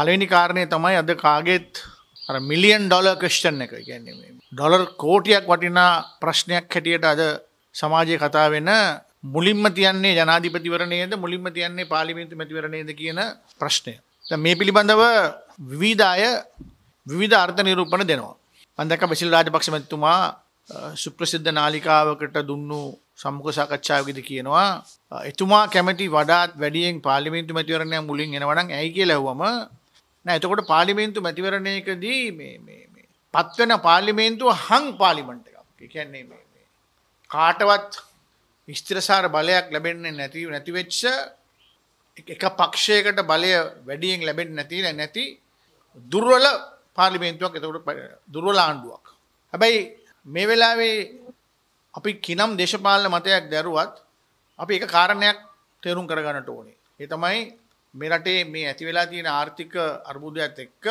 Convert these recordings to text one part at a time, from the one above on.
පලවෙනි කාරණය තමයි අද කාගෙත් මිලියන් ඩොල ක්‍රෂ්ටන් එක ගැන්නේ ඩොලර් කෝටියක් වටිනා ප්‍රශ්නයක් හැටියට අද සමාජය කතා වෙන මුලින්ම තියන්නේ ජනාධිපතිවරණයද මුලින්ම තියන්නේ පාලිමින්තු මැතිවරණයද කියන ප්‍රශ්නය. මේ පිළිබඳව විවිධාය විවිධ අර්ථ නිරූපණ දෙනවා. අන්දක බසිල් රාජපක්ෂ මැතිතුමා සුප්‍රසිද්ධ නාලිකාවකට දුන්නු සම්මුඛ සාකච්ඡාවකදී කියනවා එතුමා කැමැති වඩාත් වැඩියෙන් පාර්ලිමේන්තු මැතිවරණය මුලින් එනවනම් ඇයි කියලා ඇහුවම නෑ එතකොට පාලිමේන්තු මැතිවරණයකදී පත්වන පාලිමේන්තුව හං පාලිමට එකක් කියන්නේ කාටවත් විස්ත්‍රසාර බලයක් ලැබෙන්නේ නැති නැතිවෙච්ච එක පක්ෂයකට බලය වැඩියෙන් ලැබෙන් නැති නැති දුර්වල පාලිමේන්තුවක් එතකට දුර්වල ආණ්ඩුවක්. හැබැයි මේ වෙලාවේ අපි කිනම් දේශපාලන මතයක් දැරුවත් අපි එක කාරණයක් තේරුම් කරගන්නට ඕනේ. ඒ තමයි මේ රටේ මේ ඇති වෙලා තියෙන ආර්ථික අර්බුදයක්ත් එක්ක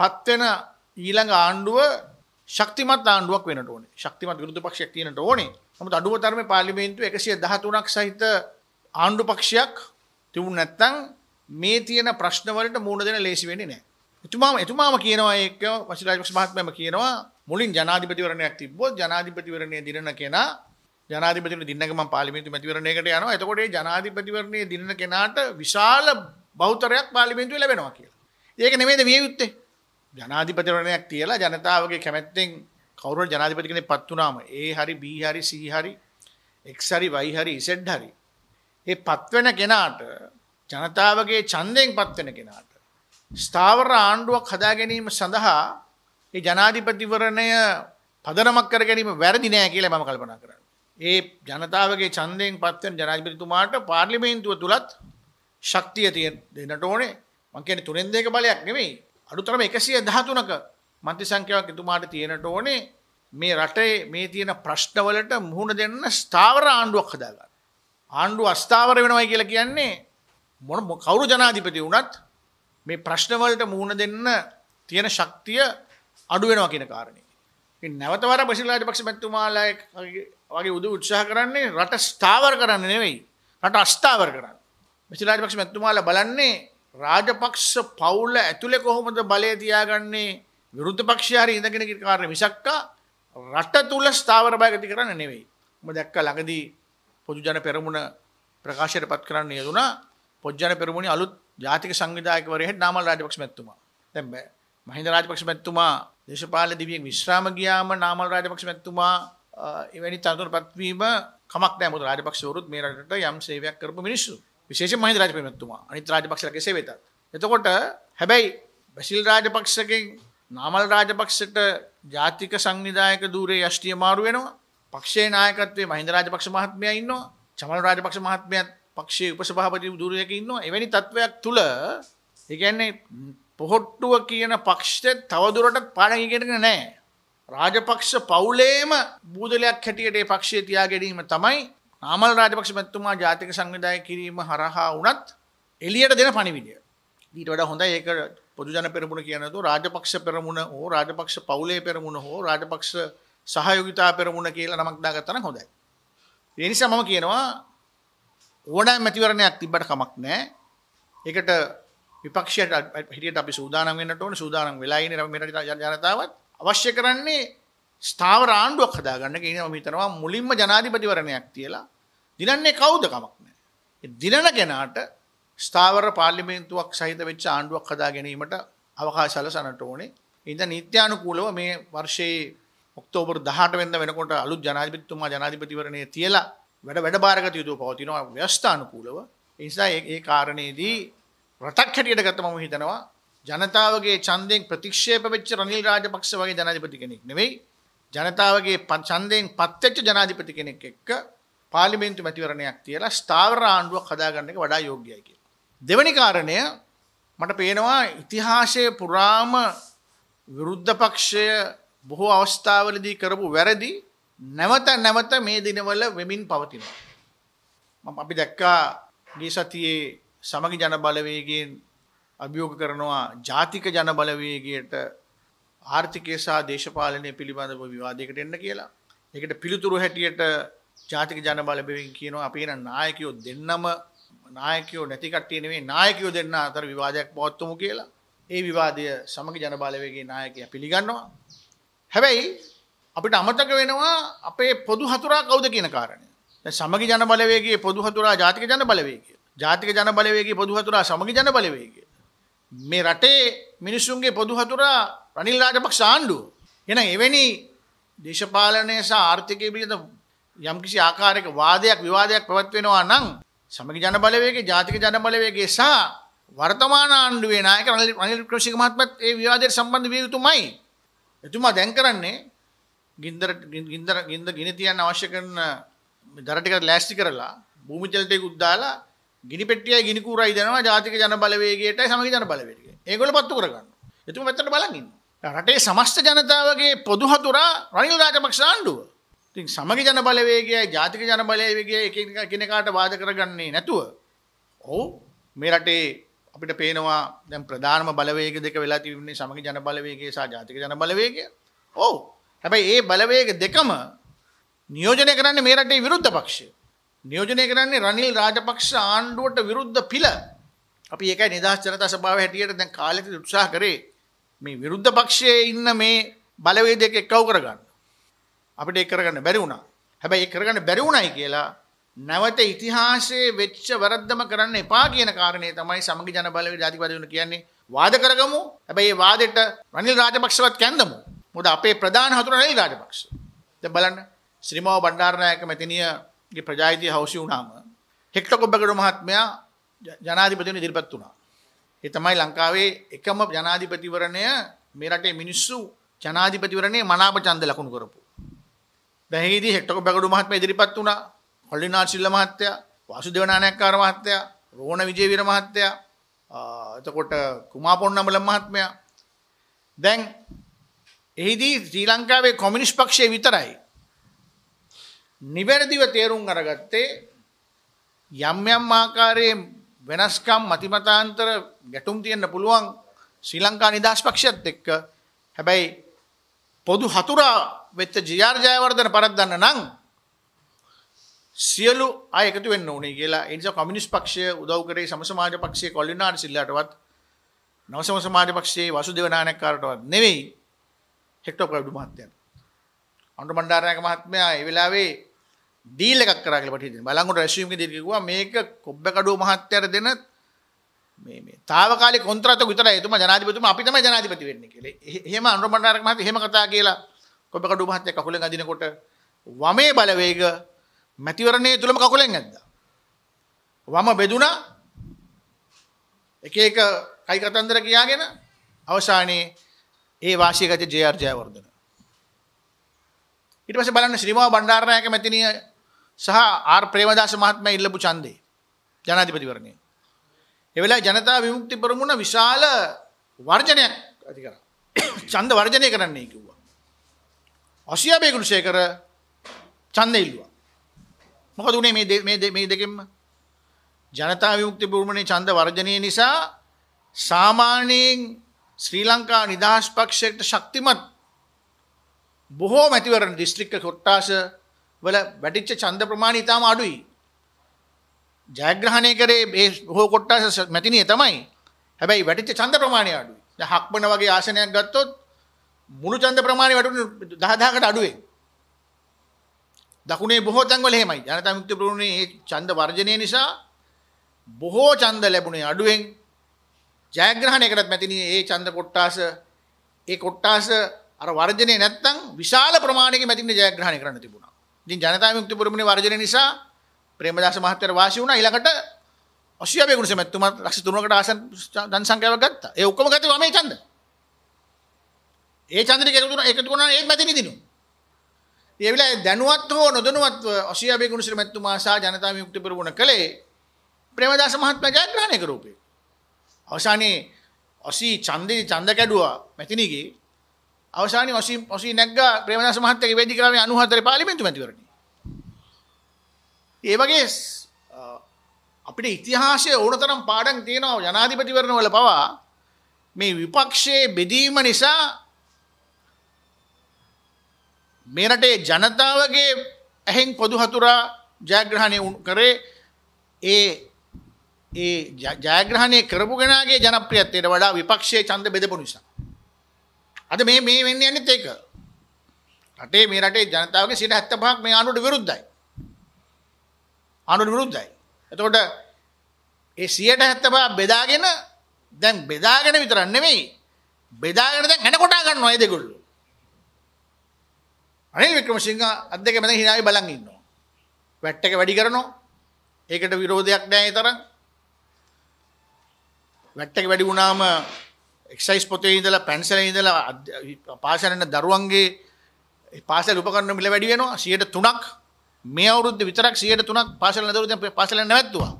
පත්වෙන ඊළඟ ආණ්ඩුව ශක්තිමත් ආණ්ඩුවක් වෙන ඕන ශක්තිමත් විරුද්ධ පක්ෂයක් තියනට ඕනේ නමුත් අඩුවතරම පාර්ලිමේන්තුව එකසිය දහතුනක් සහිත ආණ්ඩු පක්ෂයක් තිබුණ නැත්තං මේ තියෙන ප්‍රශ්නවලට මූුණ දෙන ලේසි වෙන්නේ නෑ. එතුමාම එතුමාම කියනවා ඒක වශිරාජපක්ෂ මහත්මයම කියනවා මුලින් ජනාධිපතිවරණයක් තිබ්බොත් ජනාධිපතිවරණය දිරන කෙනා ජනාධිපතිට දින්නකම පාලිමිතු මැතිවරණයකට යනවා එතකොට ජනාධිපතිවරණය දින්න කෙනාට විශාල බෞතරයක් පාලිමිතුව ලැබෙනවා කියලා. ඒක නෙමේද විය යුත්තේ. ජනාධිපතිවරණයක් තියලා ජනතාවගේ කැමැත්තෙන් කවුරු ජනාධිපති කෙනෙක් පත් වුණාම ඒ හරි B හරි C හරි X හරි Y හරි Z හරි ඒ පත් වෙන කෙනාට ජනතාවගේ ඡන්දයෙන් පත් වෙන කෙනාට ස්ථාවර ආණ්ඩුවක් හදා ගැනීම සඳහා ඒ ජනාධිපතිවරණය පදනමක් කර ගැනීම වැරදි නෑ කියලා මම කල්පනා කරනවා. ඒ ජනතාවගේ චන්දයෙන් පත්වෙන් ජනාධිපතිතුමාට පාර්ලිමේන්තුව තුළත් ශක්තිය තියෙන් දෙන්නට ඕනේ මංකන තුනෙන් දෙක බලයක් නෙමෙයි අඩුතරම එකසිය දහතුනක මන්ති සංඛ්‍යාවක් එතුමාට තියෙනට ඕනේ මේ රටේ මේ තියෙන ප්‍රශ්නවලට මුහුණ දෙන්න ස්ථාවර ආණ්ඩුවක් හදාගන්න. ආණ්ඩුව අස්ථාවර වෙනවයි කියලා කියන්නේ මොන කවුරු ජනාධිපති වුණත් මේ ප්‍රශ්නවලට මුහුණ දෙන්න තියෙන ශක්තිය අඩුවෙනවා කියන කාරණේ. නැවතවර බසිල් රාජපක්ෂ මැතිතුමාලා වගේ උදු උත්සාහ කරන්නේ රට ස්ථාවර කරන්න නෙවෙයි රට අස්ථාවර කරන්න. බසිල් රාජපක්ෂ මැතිතුමාලා බලන්නේ රාජපක්ෂ පවුල ඇතුලේ කොහොමද බලය තියාගන්නේ විරුද්ධ පක්ෂය හරි ඉඳගෙන කියන කාර්ය මිසක්ක රට තුල ස්ථාවර බයක් ඇති කරන්න නෙවෙයි. මම දැක්ක ළඟදී පොදු ජන පෙරමුණ ප්‍රකාශයට පත් කරන්න යෙදුණා පොදු ජන පෙරමුණේ අලුත් ජාතික සංවිධායකවරයෙක් නාමල් රාජපක්ෂ මැතිතුමා. දැන් මහින්ද රාජපක්ෂ මැතිතුමා දේශපාල දිවියෙන් විශ්‍රාම ගියාම නාමල් රාජපක්ෂ මැතිතුමා එවැනි තනතුර පත්වීම කමක් නෑ මොකද රාජපක්ෂවරුත් මේ රටට යම් සේවයක් කරපු මිනිස්සු විශේෂයෙන් මහින්ද රාජපක්ෂ මැතිතුමා අනිත් රාජපක්ෂලා කෙසේ වෙතත් එතකොට හැබැයි බැසිල් රාජපක්ෂගෙන් නාමල් රාජපක්ෂට ජාතික සංවිධායක ධූරයේ යෂ්ටිය මාරු වෙනවා පක්ෂයේ නායකත්වයේ මහින්ද රාජපක්ෂ මහත්මයා ඉන්නවා චමල් රාජපක්ෂ මහත්මයාත් පක්ෂයේ උපසභාපති ධූරයක ඉන්නවා එවැනි තත්වයක් තුල ඒ කියන්නේ පොහොට්ටුව කියන පක්ෂ තවදුරටත් පාඩගිගෙනගෙන නෑ. රාජපක්ෂ පවුලේම බූදලයක් හැටියට ඒ පක්ෂය තියා ගැනීම තමයි ආමල් රාජපක්ෂ මැත්තුමා ජාතික සංවිධාය කිරීම හරහා වනත් එලියට දෙන පණිවිඩිය. ඊට වඩා හොඳ ඒක පොදුජන පෙරමුණ කියනතු රාජපක්ෂ පෙරමුණ හෝ රාජපක්ෂ පවුලේ පෙරමුණ හෝ රාජපක්ෂ සහයෝගිතා පෙරමුණ කියලා නමක් දාගත්තන හොඳයි. ඒ නිසා මම කියනවා ඕනෑ මැතිවරණයක් තිබ්බට කමක් නෑ. ඒකට විපක්ෂයට හිටියට අපි සූදානම් වෙන්නට ඕනේ සූදානම් වෙලා ඉන්නේ මෙරට ජනතාවත් අවශ්‍ය කරන්නේ ස්ථාවර ආණ්ඩුවක් හදාගන්න කියන මම හිතනවා මුලින්ම ජනාධිපතිවරණයක් තියලා දිනන්නේ කවුද කමක් නැහැ. ඒ දිනන කෙනාට ස්ථාවර පාර්ලිමේන්තුවක් සහිත වෙච්ච ආණ්ඩුවක් හදා ගැනීමට අවකාශ සැලසනට ඕනේ. ඉතින් නීත්‍යානුකූලව මේ වර්ෂයේ ඔක්තෝබර් 18 වෙනිදා වෙනකොට අලුත් ජනාධිපතිතුමා ජනාධිපතිවරණයේ තියලා වැඩ වැඩ භාරගත යුතුව පවතිනවා ව්‍යවස්ථානුකූලව. ඒ නිසා ඒ කාරණේදී රටක් හැටියට ගත්ත මම හිතනවා ජනතාවගේ ඡන්දයෙන් ප්‍රතික්ෂේප වෙච්ච රනිල් රාජපක්ෂ වගේ ජනාධිපති කෙනෙක් නෙවෙයි ජනතාවගේ ඡන්දයෙන් පත් වෙච්ච ජනාධිපති කෙනෙක් එක්ක පාර්ලිමේන්තු මැතිවරණයක් තියලා ස්ථාවර ආණ්ඩුවක් හදාගන්න එක වඩා යෝග්‍යයි කියලා. දෙවැනි කාරණය මට පේනවා ඉතිහාසයේ පුරාම විරුද්ධ පක්ෂය බොහෝ අවස්ථාවලදී කරපු වැරදි නැවත නැවත මේ දිනවල වෙමින් පවතිනවා. මම අපි දැක්කා ගිය සතියේ සමගි ජනබලවේගෙන් අභියෝග කරනවා ජාතික ජනබලවේගයට ආර්ථිකය සහ දේශපාලනය පිළිබඳව විවාදයකට එන්න කියලා. ඒකට පිළිතුරු හැටියට ජාතික ජනබලවේගෙන් කියනවා අපි එන නායකයෝ දෙන්නම නායකයෝ නැති කට්ටිය නෙවෙයි නායකයෝ දෙන්න අතර විවාදයක් පවත්වමු කියලා. ඒ විවාදය සමගි ජනබලවේගයේ නායකයා පිළිගන්නවා. හැබැයි අපිට අමතක වෙනවා අපේ පොදු හතුරා කවුද කියන කාරණය. දැන් සමගි ජනබලවේගයේ පොදු හතුරා ජාතික ජනබලවේගය. ජාතික ජන බලවේගේ පොදු හතුරා සමගි ජන බලවේගය. මේ රටේ මිනිස්සුන්ගේ පොදු හතුරා රනිල් රාජපක්ෂ ආණ්ඩුව. එහෙනම් එවැනි දේශපාලනය සහ ආර්ථිකය පිළිබඳ යම්කිසි ආකාරයක වාදයක් විවාදයක් පැවැත්වෙනවා නම් සමගි ජන බලවේගයේ ජාතික ජන බලවේගයේ සහ වර්තමාන ආණ්ඩුවේ නායක රනිල් ක්‍රමසිංහ මහත්මත් ඒ විවාදයට සම්බන්ධ විය යුතුමයි. එතුමා දැන් කරන්නේ ගින්දර ගින්දර ගින්ද ගිනි තියන්න අවශ්‍ය කරන දර ටික ලෑස්ති කරලා භූමිජලටයකුත් දාලා ගිනිපෙටිය ගිනිකූරයි දෙනවා ජාතික ජන බලවේගයට සමග ජන බලවේග. ඒගොල්ලෝ පත්තු කරගන්න. එතුම පැත්තට බලන් ඉන්න. රටේ සමස්ත ජනතාවගේ පොදු හතුරා රනිල් රාජපක්ෂ ආණ්ඩුව. ඉතින් සමග ජන බලවේගයයි ජාතික ජන බලවේගයයි එකිනෙකාට වාද කරගන්නේ නැතුව ඔව් මේ රටේ අපිට පේනවා දැන් ප්‍රධානම බලවේග දෙක වෙලා තිබුණේ සමග ජන බලවේගය සහ ජාතික ජන බලවේගය. ඔව්. හැබැයි ඒ බලවේග දෙකම නියෝජනය කරන්නේ මේ රටේ විරුද්ධ පක්ෂය. නියෝජනය කරන්නේ රනිල් රාජපක්ෂ ආණ්ඩුවට විරුද්ධ පිළ අපි ඒකයි නිදහස් ජනතා සභාව හැටියට දැන් කාලෙක උත්සාහ කරේ මේ විරුද්ධ පක්ෂයේ ඉන්න මේ බලවේදයක එක්කව කරගන්න. අපිට ඒක කරගන්න බැරි වුණා. හැබැයි ඒක කරගන්න බැරි වුණයි කියලා නැවත ඉතිහාසයේ වෙච්ච වරද්දම කරන්න එපා කියන කාරණේ තමයි සමගි ජන බලවේග ජාතිකවාදීන් කියන්නේ වාද කරගමු. හැබැයි මේ වාදෙට රනිල් රාජපක්ෂවත් කැඳමු. මොකද අපේ ප්‍රධාන හතුර රනිල් රාජපක්ෂ. දැන් බලන්න ශ්‍රීමාව බණ්ඩාරනායක මෙතනිය ගේ ප්‍රජායිතිය හවසි වුණාම හෙක්ටකොබ්බකට මහත්මයා ජනාධිපතිවරණ ඉදිරිපත් වුණා. ඒ තමයි ලංකාවේ එකම ජනාධිපතිවරණය මේ රටේ මිනිස්සු ජනාධිපතිවරණේ මනාප ඡන්ද ලකුණු කරපු. දැහිදී හෙක්ටකොබ්බකට මහත්මයා ඉදිරිපත් වුණා. හොල්ලිනාර් සිල්ල මහත්තයා, වාසුදේව නානක්කාර මහත්තයා, රෝණ විජේවීර මහත්තයා, එතකොට කුමා පොන්නඹල මහත්මයා. දැන් එහිදී ශ්‍රී ලංකාවේ කොමියුනිස්ට් පක්ෂය විතරයි නිවැරදිව තේරුම් අරගත්තේ යම් යම් ආකාරයෙන් වෙනස්කම් මතිමතාන්තර ගැටුම් තියෙන්න පුළුවන් ශ්‍රී ලංකා නිදහස් පක්ෂයත් එක්ක හැබැයි පොදු හතුරා වෙච්ච ජිආර් ජයවර්ධන පරද්දන්න නම් සියලු අය එකතු වෙන්න ඕනේ කියලා ඒ නිසා කමියුනිස්ට් පක්ෂය උදව් කරේ සම සමාජ පක්ෂයේ කොල්ලිනාඩ් සිල්ලාටවත් නව සම සමාජ පක්ෂයේ වසුදේව නායකකාරටවත් නෙවෙයි හෙක්ටර් ප්‍රවිඩු මහත්තයාට අනුර බණ්ඩාරනායක මහත්මයා ඒ වෙලාවේ ඩීල් එකක් කරා කියලා පටහිටින් බලංගොඩ රැස්වීමක දී කිව්වා මේක කොබ්බකඩුව මහත්තයාට දෙන මේ මේ తాවකාලික කොන්ත්‍රාතයක් විතරයි එතුමා ජනාධිපතිතුමා අපි තමයි ජනාධිපති වෙන්නේ කියලා. එහෙම අනුරමණාරක මහත්තයා එහෙම කතා කියලා කොබ්බකඩුව මහත්තයා කකුලෙන් අදිනකොට වමේ බලවේග මැතිවරණයේ තුලම කකුලෙන් ඇද්දා. වම බෙදුණා එක එක කයි කතන්දර කියාගෙන අවසානයේ ඒ වාසිය ගත ජේ.ආර්. ජයවර්ධන ඊට පස්සේ බලන්න ශ්‍රීමාව බණ්ඩාරනායක මැතිණිය සහ ආර් ප්‍රේමදාස මහත්මයා ඉල්ලපු ඡන්දේ ජනාධිපතිවරණය. ඒ වෙලාවේ ජනතා විමුක්ති පෙරමුණ විශාල වර්ජනයක් ඇති කරා. ඡන්ද වර්ජනය කරන්නයි කිව්වා. ඔසියා බේගුණසේකර ඡන්ද ඉල්ලුවා. මොකද උනේ මේ මේ මේ දෙකෙන්ම ජනතා විමුක්ති පෙරමුණේ ඡන්ද වර්ජනය නිසා සාමාන්‍යයෙන් ශ්‍රී ලංකා නිදහස් පක්ෂයට ශක්තිමත් බොහෝ මැතිවරණ දිස්ත්‍රික්ක කොට්ටාස වල වැටිච්ච ඡන්ද ප්‍රමාණය ඉතාම අඩුයි. ජයග්‍රහණය කරේ මේ හෝ කොට්ටාස මැතිණිය තමයි. හැබැයි වැටිච්ච ඡන්ද ප්‍රමාණය අඩුයි. දැන් හක්බන වගේ ආසනයක් ගත්තොත් මුළු ඡන්ද ප්‍රමාණය වැටුනේ 10000කට අඩුවේ. දකුණේ බොහෝ තැන්වල එහෙමයි. ජනතා විමුක්ති පෙරමුණේ මේ ඡන්ද වර්ජනය නිසා බොහෝ ඡන්ද ලැබුණේ අඩුවෙන් ජයග්‍රහණයකටත් මැතිණිය ඒ ඡන්ද කොට්ටාස ඒ කොට්ටාස අර වර්ජනේ නැත්තම් විශාල ප්‍රමාණයක මැතිණිය ජයග්‍රහණය කරන්න තිබුණා. ඉතින් ජනතා විමුක්ති පුරමුණේ වර්ජනය නිසා ප්‍රේමදාස මහත්තයාට වාසි වුණා ඊළඟට 80 ගුණසෙ මැතිතුමා ලක්ෂ 3කට ආසන් ජන සංඛ්‍යාවක් ගත්තා. ඒ ඔක්කොම ගත්තේ වමේ ඡන්ද. ඒ ඡන්දෙට එකතු වුණා එකතු වුණා ඒත් මැති නිදිනු. ඒ වෙලාවේ දැනුවත් හෝ නොදැනුවත්ව 80 ගුණසෙ මැතිතුමා සහ ජනතා විමුක්ති පුරමුණ කළේ ප්‍රේමදාස මහත්මයා ජයග්‍රහණය කරූපේ. අවසානයේ 80 ඡන්දේ ඡන්ද කැඩුවා මැතිනිගේ අවසානයේ ඔසි ඔසි නැග්ගා ප්‍රේමදාස මහත්තයාගේ වේදිකාවේ 94 පාර්ලිමේන්තු මැතිවරණය. ඒ වගේ අපිට ඉතිහාසයේ ඕනතරම් පාඩම් තියෙනවා ජනාධිපතිවරණ වල පවා මේ විපක්ෂයේ බෙදීම නිසා මේ රටේ ජනතාවගේ ඇහෙන් පොදු හතුරා ජයග්‍රහණය කරේ ඒ ඒ ජයග්‍රහණය කරපු කෙනාගේ ජනප්‍රියත්වයට වඩා විපක්ෂයේ ඡන්ද බෙදපු නිසා අද මේ මේ වෙන්න යන්නේත් ඒක. රටේ මේ රටේ ජනතාවගේ 75ක් මේ ආණ්ඩුවට විරුද්ධයි. ආණ්ඩුවට විරුද්ධයි. එතකොට ඒ 175 බෙදාගෙන දැන් බෙදාගෙන විතරක් නෙමෙයි බෙදාගෙන දැන් එන කොටා ගන්නවා ඒ දෙගොල්ලෝ. අනේ වික්‍රමසිංහ අද්දක මැද හිනාවේ බලන් ඉන්නවා. වැට් එක වැඩි කරනවා. ඒකට විරෝධයක් නැහැ ඒ තරම්. වැට් එක වැඩි වුණාම එක්සයිස් පොතේ ඉඳලා පැන්සලේ ඉඳලා පාසලෙන් දරුවන්ගේ පාසල උපකරණ මිල වැඩි වෙනවා 3%ක් මේ අවුරුද්ද විතරක් 3%ක් පාසල දරුවෝ පාසලෙන් නැවැත්තුවා.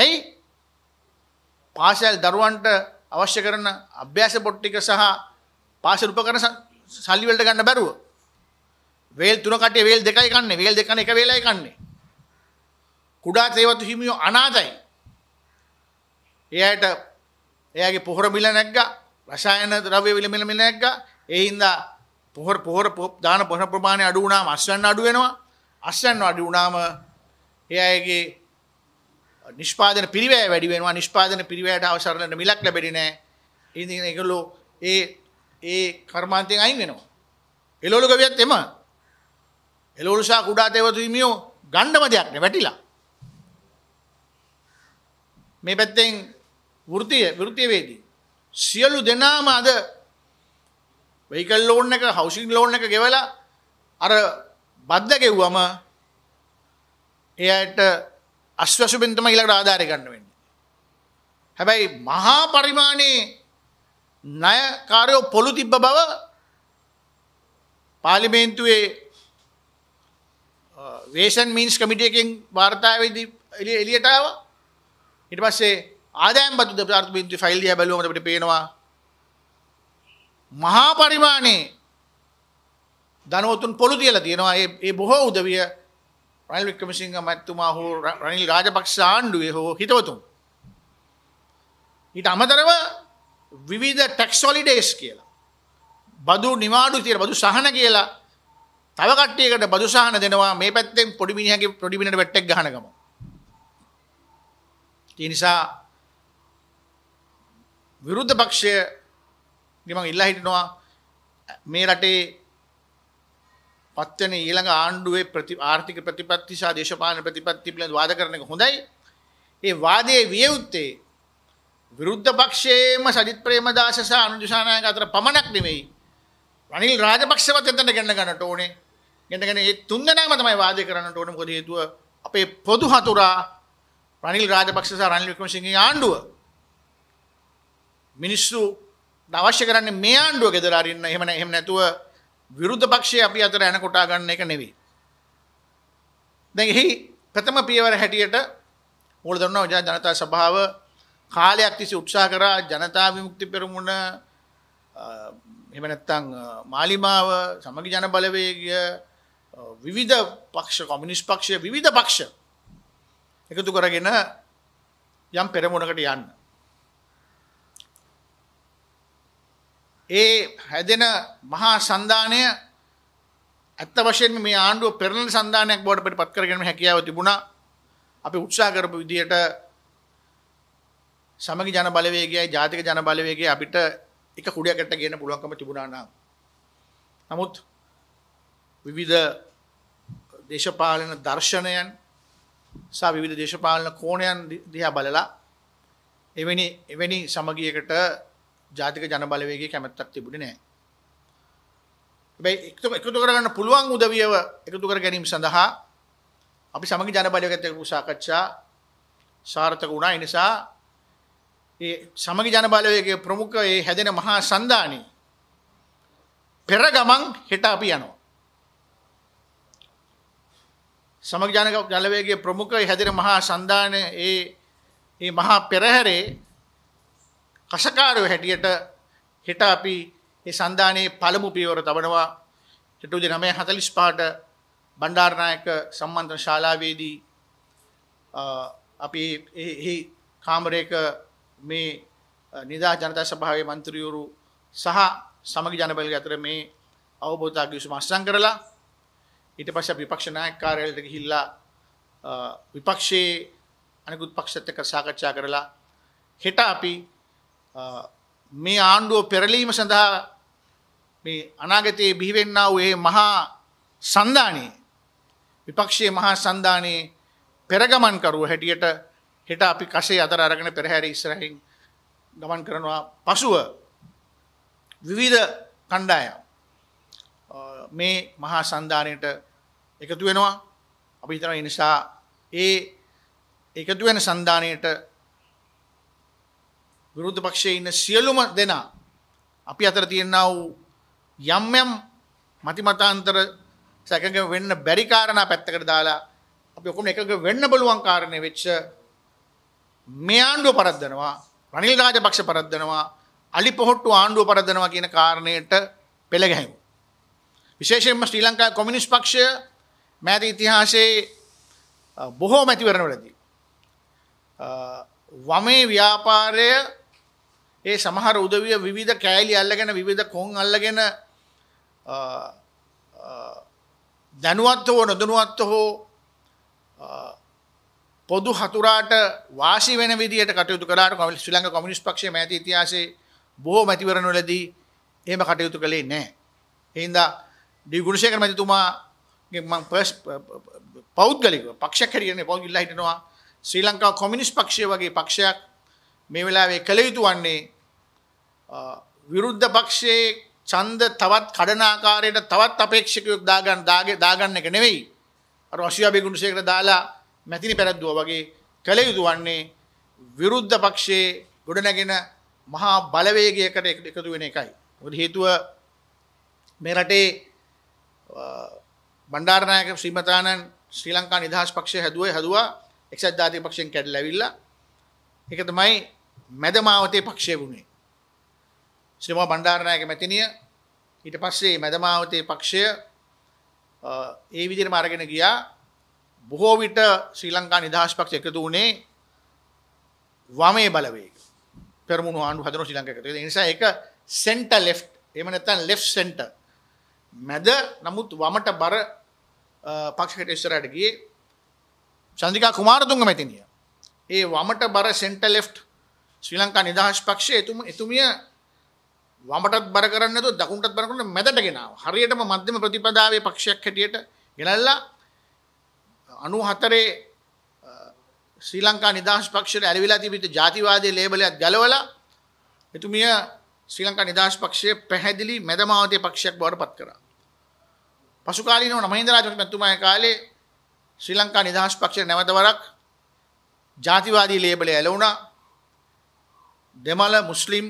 ඇයි? පාසල් දරුවන්ට අවශ්‍ය කරන අභ්‍යාස පොත් ටික සහ පාසල් උපකරණ සල්ලි වලට ගන්න බැරුව. වේල් තුන කටේ වේල් දෙකයි කන්නේ. වේල් දෙක කන එක වේලයි කන්නේ. කුඩා තේවතු හිමියෝ අනාතයි. එයාට එයාගේ පොහොර බිල නැග්ගා රසායන ද්‍රව්‍ය විල මිල මිල නැග්ගා ඒ හින්දා පොහොර පොහොර දාන පොහොර ප්‍රමාණය අඩු වුණාම අස්වැන්න අඩු වෙනවා අස්වැන්න අඩු වුණාම එයාගේ නිෂ්පාදන පිරිවැය වැඩි වෙනවා නිෂ්පාදන පිරිවැයට අවසර නැ මිලක් ලැබෙන්නේ නැහැ. ඉතින් ඒගොල්ලෝ ඒ ඒ කර්මාන්තයෙන් අයින් වෙනවා. එළවලු ගවියත් එම. එළවලු සා කුඩා තේවතු හිමියෝ ගණ්ඩම දෙයක් නේ වැටිලා. මේ පැත්තෙන් වෘතිය වෘතියවේදී සියලු දෙනාම අද වෙහිකල් ලෝන් එක හවුසින් ලෝන් එක ගෙවලා අර බද්ද ගෙව්වම එයාට අශ්වසුබෙන් තමයි ඊළඟට ආධාරය ගන්න වෙන්නේ. හැබැයි මහා පරිමාණයේ ණයකාරයෝ පොළු තිබ්බ බව පාර්ලිමේන්තුවේ වේෂන් මීන්ස් කමිටියකින් වාර්තාවේදී එළියට ආවා. ඊට පස්සේ ආදෑම් බදු දෙපාර්ත බින්තු ෆයිල් දිහා බැලුවම අපිට පේනවා මහා පරිමාණේ ධනවතුන් පොළු තියලා තියෙනවා. ඒ ඒ බොහෝ උදවිය රනිල් වික්‍රමසිංහ මැතිතුමා හෝ රනිල් රාජපක්ෂ ආණ්ඩුවේ හෝ හිතවතුන්. ඊට අමතරව විවිධ ටැක්ස් හොලිඩේස් කියලා. බදු නිවාඩු තියෙන බදු සහන කියලා තව කට්ටියකට බදු සහන දෙනවා මේ පැත්තෙන් පොඩි මිනිහගේ පොඩි මිනිහට වැට්ටක් ගහන ගම. ඒ නිසා විරුද්ධ පක්ෂය නිමං ඉල්ලා හිටිනවා මේ රටේ පත්වන ඊළඟ ආණ්ඩුවේ ප්‍රති ආර්ථික ප්‍රතිපත්ති සහ දේශපාලන ප්‍රතිපත්ති පිළිබඳ වාද කරන එක හොඳයි. ඒ වාදයේ විය යුත්තේ විරුද්ධ පක්ෂයේම සජිත් ප්‍රේමදාස සහ අනුජ සානායක අතර පමණක් නෙමෙයි. රනිල් රාජපක්ෂවත් එතනට ගෙන්න ගන්නට ඕනේ. ගෙන්නගෙන ඒ තුන්දෙනාම තමයි වාදේ කරන්නට ඕනේ. මොකද හේතුව අපේ පොදු හතුරා රනිල් රාජපක්ෂ සහ රනිල් වික්‍රමසිංහගේ ආණ්ඩුව. මිනිස්සු අවශ්‍ය කරන්නේ මේ ආණ්ඩුව ගෙදර අරින්න එහෙම නැහැ එහෙම නැතුව විරුද්ධ පක්ෂයේ අපි අතර එන කොටා ගන්න එක නෙවෙයි. දැන් එහි ප්‍රථම පියවර හැටියට මූල දන්නා ජනතා සභාව කාලයක් තිස්සේ උත්සාහ කරා ජනතා විමුක්ති පෙරමුණ එහෙම නැත්නම් මාලිමාව සමගි ජන බලවේගය විවිධ පක්ෂ කොමියුනිස්ට් පක්ෂය විවිධ පක්ෂ එකතු කරගෙන යම් පෙරමුණකට යන්න. ඒ හැදෙන මහා සන්ධානය ඇත්ත වශයෙන් මේ ආණ්ඩුව පෙරණ සන්ධානයක් බෝඩ පට පත් කරගෙන හැකියාව තිබුණා අපි උත්සා කරපු විදියට සමග ජන බලවේගයයි ජාතික ජන බලවේගය අපිට එක කුඩයකට ගන්න පුළුවන්කම තිබුණා නම් නමුත් විවිධ දේශපාලන දර්ශනයන් සහ විවිධ දේශපාලන කෝණයන් දිහා බලලා එවැනි එවැනි සමගියකට ජාතික ජනබලවේගේ කැමැත්තක් තිබුණේ නැහැ. හැබැයි එකතු එකතු කරගන්න පුළුවන් උදවියව එකතු කර ගැනීම සඳහා අපි සමග ජනබලවේගත් එක්ක සාකච්ඡා සාර්ථක වුණා. ඒ නිසා ඒ සමග ජනබලවේගයේ ප්‍රමුඛ ඒ හැදෙන මහා සන්දානි පෙර ගමන් හෙට අපි යනවා. සමග ජනක ජලවේගයේ ප්‍රමුඛ හැදිර මහා සන්දාන ඒ ඒ මහා පෙරහැරේ කෂකාරයෝ හැටියට හෙට අපි මේ සන්ධානයේ පළමු පියවර තබනවා හිටුදි 9:45ට බණ්ඩාරනායක සම්මන්ත්‍රණ ශාලාවේදී අපි එහි කාමරයක මේ නිදා ජනතා සභාවේ മന്ത്രിවරු සහ සමගි ජනබලගේ අතර මේ අවබෝධාගිසුම අස්සම් කරලා ඊට පස්සේ අපි විපක්ෂ නායක කාර්යාලයට ගිහිල්ලා විපක්ෂයේ අනිකුත් පක්ෂත් එක්ක සාකච්ඡා කරලා හෙට අපි මේ ආණ්ඩුව පෙරලීම සඳහා මේ අනාගතයේ බිහිවෙන්නා වූ ඒ මහා සන්ධානයේ විපක්ෂයේ මහා සන්ධානයේ පෙරගමන් කරුව හැටියට හෙට අපි කසේ අතර අරගෙන පෙරහැර ඉස්සරහින් ගමන් කරනවා පසුව විවිධ කණ්ඩායම් මේ මහා සන්ධානයට එකතු වෙනවා අපි හිතනවා ඒ නිසා ඒ එකතු වෙන සන්ධානයට විරුද්ධ පක්ෂයේ ඉන්න සියලුම දෙනා අපි අතර තියෙනා වූ යම් යම් මතිමතාන්තර සැකඟ වෙන්න බැරි කාරණා පැත්තකට දාලා අපි ඔක්කොම එකඟ වෙන්න බලුවන් කාරණේ වෙච්ච මේ ආණ්ඩුව පරද්දනවා රනිල් රාජපක්ෂ පරද්දනවා අලි පොහොට්ටු ආණ්ඩුව පරද්දනවා කියන කාරණයට පෙළ ගැහෙමු. විශේෂයෙන්ම ශ්‍රී ලංකා කොමියුනිස්ට් පක්ෂය මෑත ඉතිහාසයේ බොහෝ මැතිවරණවලදී වමේ ව්‍යාපාරය ඒ සමහර උදවිය විවිධ කෑලි අල්ලගෙන විවිධ කොන් අල්ලගෙන දැනුවත් හෝ නොදනුවත් හෝ පොදු හතුරාට වාසි වෙන විදිහට කටයුතු කළාට ශ්‍රී ලංකා කොමියුනිස්ට් පක්ෂයේ මෑත ඉතිහාසයේ බොහෝ මැතිවරණවලදී එහෙම කටයුතු කළේ නැහැ. ඒ හින්දා ඩී ගුණසේකර මැතිතුමාගේ මම පෞද්ගලිකව පක්ෂයක් හැටියට පෞද්ගලිකව හිටනවා ශ්‍රී ලංකා කොමියුනිස්ට් පක්ෂය වගේ පක්ෂයක් මේ වෙලාවේ කළ යුතු වන්නේ විරුද්ධ පක්ෂයේ ඡන්ද තවත් කඩන ආකාරයට තවත් අපේක්ෂකයෙක් දාගන්න දාගන්න එක නෙවෙයි. අර වශියා බිගුණසේකට දාලා මැතිනි පැරද්දුවා වගේ කළ යුතු වන්නේ විරුද්ධ පක්ෂයේ ගොඩනැගෙන මහා බලවේගයකට එකතු වෙන එකයි. මොකද හේතුව මේ රටේ බණ්ඩාරනායක ශ්‍රීමතානන් ශ්‍රී ලංකා නිදහස් පක්ෂය හැදුවේ හැදුවා එක්සත් ජාතික පක්ෂයෙන් කැඩලා ඇවිල්ලා. ඒක තමයි මැදමාවතේ පක්ෂය වුණේ. ශ්‍රමා බණ්ඩාරනායක මැතිනිය ඊට පස්සේ මැදමාවතේ පක්ෂය ඒ විදිහටම අරගෙන ගියා. බොහෝ විට ශ්‍රී ලංකා නිදහස් පක්ෂය එකතු වුණේ වමේ බලවේග. පෙරමුණු ආණ්ඩු හදන ශ්‍රී ලංකාවට. ඒ නිසා ඒක සෙන්ටර් ලෙෆ්ට් එහෙම නැත්නම් ලෙෆ්ට් සෙන්ටර්. මැද නමුත් වමට බර පක්ෂකට ඉස්සරහට ගියේ චන්දිකා කුමාරතුංග මැතිනිය. ඒ වමට බර සෙන්ටර් ලෙෆ්ට් ශ්‍රී ලංකා නිදහස් පක්ෂය එතුම එතුමිය වමටත් බර කරන්න නැතුව දකුණටත් බර කරන්න මැදට ගෙනාවා. හරියටම මධ්‍යම ප්‍රතිපදාවේ පක්ෂයක් හැටියට ගෙනල්ලා 94 ශ්‍රී ලංකා නිදහස් පක්ෂයට ඇලවිලා තිබිච්ච ජාතිවාදී ලේබලයක් ගලවලා එතුමිය ශ්‍රී ලංකා නිදහස් පක්ෂයේ පැහැදිලි මැදමාවතේ පක්ෂයක් බවට පත් කරා. පසු කාලීනව මහින්ද රාජපක්ෂ කාලේ ශ්‍රී ලංකා නිදහස් පක්ෂය නැවත වරක් ජාතිවාදී ලේබලය ඇලවුණා. දෙමළ මුස්ලිම්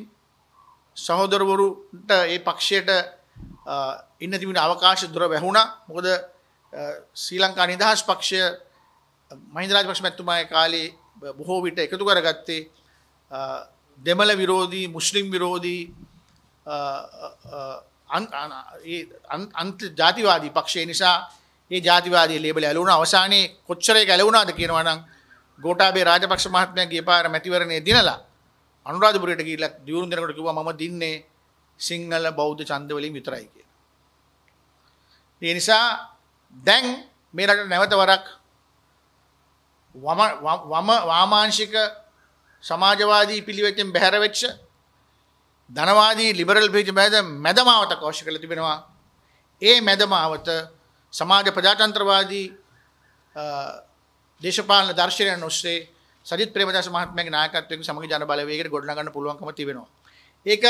සහෝදරවරුන්ට ඒ පක්ෂයට ඉන්න තිබෙන අවකාශ දුර වැැහුණා මොකද ශ්‍රී ලංකා නිදහස් පක්ෂය මහින්ද රාජපක්ෂ මැතිතුමාගේ කාලේ බොහෝ විට එකතු කරගත්තේ දෙමළ විරෝධී මුස්ලිම් විරෝධී අන්ත ජාතිවාදී පක්ෂය නිසා ඒ ජාතිවාදී ලේබල ඇලුණ අවසානයේ කොච්චරේ ඇලවුණාද කියනවනම් ගෝටාබේ රාජපක්ෂ මහත්මයගේ පාර මැතිවරණය දිනලා අනුරාධපුරයට ගිහිල්ලා දියුණු දෙනකොට කිව්වා මම දින්නේ සිංහල බෞද්ධ ඡන්ද වලින් විතරයි කියලා. ඒ නිසා දැන් මේ රටට නැවත වරක් වම වම වාමාංශික සමාජවාදී පිළිවෙතෙන් බැහැර වෙච්ච ධනවාදී ලිබරල් පිළිවෙත මැද මැදමාවතක් අවශ්‍ය කරලා තිබෙනවා. ඒ මැදමාවත සමාජ ප්‍රජාතන්ත්‍රවාදී දේශපාලන දර්ශනයන් ඔස්සේ සජිත් ප්‍රේමදාස මහත්මයාගේ නායකත්වයෙන් සමග ජන බලවේගයට ගොඩනගන්න පුළුවන්කම තිබෙනවා. ඒක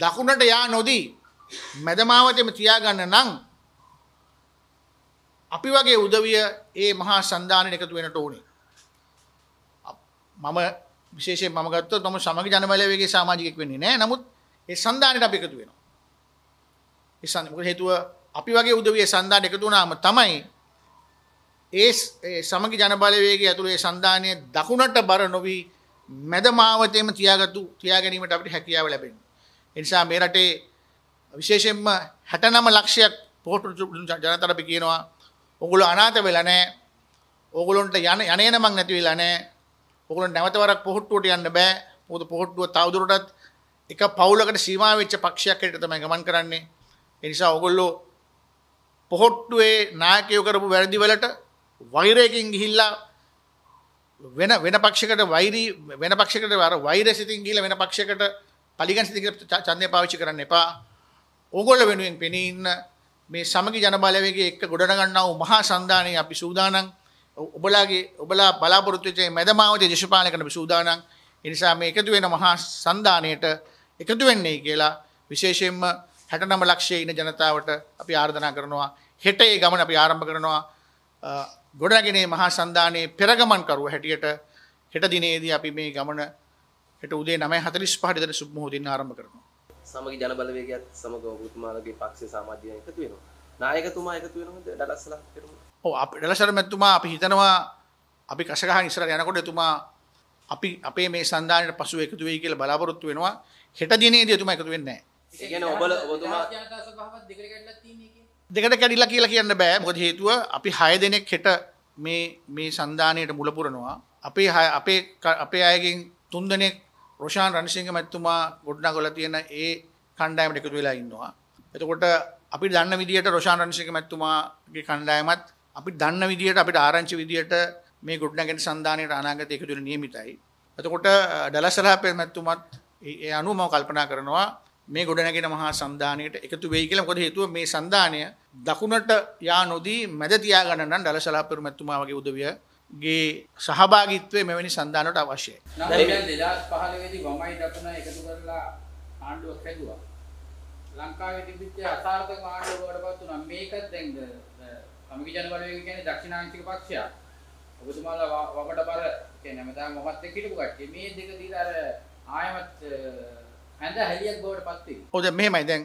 දකුණට යා නොදී මැදමාවතේම තියාගන්න නම් අපි වගේ උදවිය ඒ මහා සන්ධානයට එකතු වෙනට ඕනේ. මම විශේෂයෙන් මම ගත්තොත් මම සමග ජනබලවේගයේ සමාජිකයෙක් වෙන්නේ නැහැ. නමුත් ඒ සන්ධානයට අපි එකතු වෙනවා. ඒ හේතුව අපි වගේ උදවිය සන්ධානයට එකතු වුණාම තමයි ඒ සමග ජනබලවේගේ ඇතුළේ සන්ධානය දකුණට බර නොවී මැදමාවතයම තියාගතු තියාගැනීමට අපට හැකියාව ලැබෙන. එනිසා මේ රටේ විශේෂෙන්ම හැටනම ලක්ෂයක් පෝටු ජනතරපි කියනවා ඔගුල අනාත වෙලනෑ ඔගුලොන්ට යන යනනමක් නැතිවෙලනෑ ඔගුලන් නැවතවරක් පොහොට්ටුවට යන්න බෑ මුද පොහොට්ටුව තවදුරටත් එක පවුලකට සීමාවෙච්ච පක්ෂයක්කට තමයි ගමන් කරන්නේ එනිසා ඔගොල්ලෝ පොහොට්ටුවේ නායකයෝ කරපු වැරදි වලට වෛරයකින් ගිහිල්ලා වෙන වෙන පක්ෂයකට වෛරී වෙන පක්ෂයකට අර වෛර සිතින් ගිහිල්ලා වෙන පක්ෂයකට පලිගන් සිතින් ගිහිල්ලා ඡන්දය පාවිච්චි කරන්න එපා. ඕගොල්ලෝ වෙනුවෙන් පෙනී ඉන්න මේ සමගි ජනබලවේගයේ එක්ක ගොඩනගන්නා වූ මහා සන්දානයේ අපි සූදානම්. ඔබලාගේ ඔබලා බලාපොරොත්තු වෙච්ච මැදමාවතේ දේශපාලන කරන සූදානම්. ඒ නිසා මේ එකතු වෙන මහා සන්දානයට එකතු වෙන්නේ කියලා විශේෂයෙන්ම 69 ලක්ෂයේ ඉන්න ජනතාවට අපි ආරාධනා කරනවා. හෙට ඒ ගමන අපි ආරම්භ කරනවා. ගොඩනගෙනේ මහා සන්ධානයේ පෙරගමන් කරුව හැටියට හෙට දිනේදී අපි මේ ගමන හෙට උදේ 9:45 ඉදට සුබ මොහොතින් ආරම්භ කරනවා. සමගි ජනබලවේගයත් සමග ඔබතුමාලගේ පක්ෂයේ සමාජයෙන් එකතු වෙනවා. නායකතුමා එකතු වෙනවද ඩලස්සලා පෙරමුණ? ඔව් අපි ඩලස්සර මැතිතුමා අපි හිතනවා අපි කසගහන ඉස්සරහ යනකොට එතුමා අපි අපේ මේ සන්ධානයට පසු එකතු වෙයි කියලා බලාපොරොත්තු වෙනවා. හෙට දිනේදී එතුමා එකතු වෙන්නේ නැහැ. ඒ කියන්නේ ඔබ ඔබතුමා ජනතා සභාවත් දෙකකට ගැටලක් තියෙන දෙකට කැඩිලා කියලා කියන්න බෑ මොකද හේතුව අපි හය දෙනෙක් හෙට මේ මේ සන්ධානයට මුලපුරනවා අපේ හය අපේ අපේ අයගෙන් තුන් දෙනෙක් රෝෂාන් රණසිංහ මැතිතුමා ගොඩනගලා තියෙන ඒ කණ්ඩායමට එකතු වෙලා ඉන්නවා එතකොට අපි දන්න විදිහට රෝෂාන් රණසිංහ මැතිතුමාගේ කණ්ඩායමත් අපි දන්න විදිහට අපිට ආරංචි විදිහට මේ ගොඩනගෙන සන්ධානයට අනාගතය එකතු වෙන නියමිතයි එතකොට ඩලස් සලාපේ මැතිතුමත් ඒ අනුව මම කල්පනා කරනවා මේ ගොඩනැගෙන මහා සන්ධානයට එකතු වෙයි කියලා මොකද හේතුව මේ සන්ධානය දකුණට යා නොදී මැද තියාගන්න නම් ඩලසලාපුර මැතිතුමා වගේ උදවිය ගේ සහභාගිත්වය මෙවැනි සන්ධානට අවශ්‍යයි. නම් 2015 වමයි දකුණ එකතු කරලා ආණ්ඩුවක් හැදුවා. ලංකාවේ තිබිච්ච අසාර්ථක ආණ්ඩුව වඩපත් උනා. මේකත් දැන් කමිටු ජන බලවේග කියන්නේ දක්ෂිණාංශික පක්ෂයා. ඔබතුමාලා වමඩ බර කියන්නේ හැමදාම මොකක්ද කියලාපු කට්ටිය. මේ දෙක දීලා අර ආයමත් ඇඳ හැලියක් බවට පත් වෙනවා. ඔව් දැන් මෙහෙමයි දැන්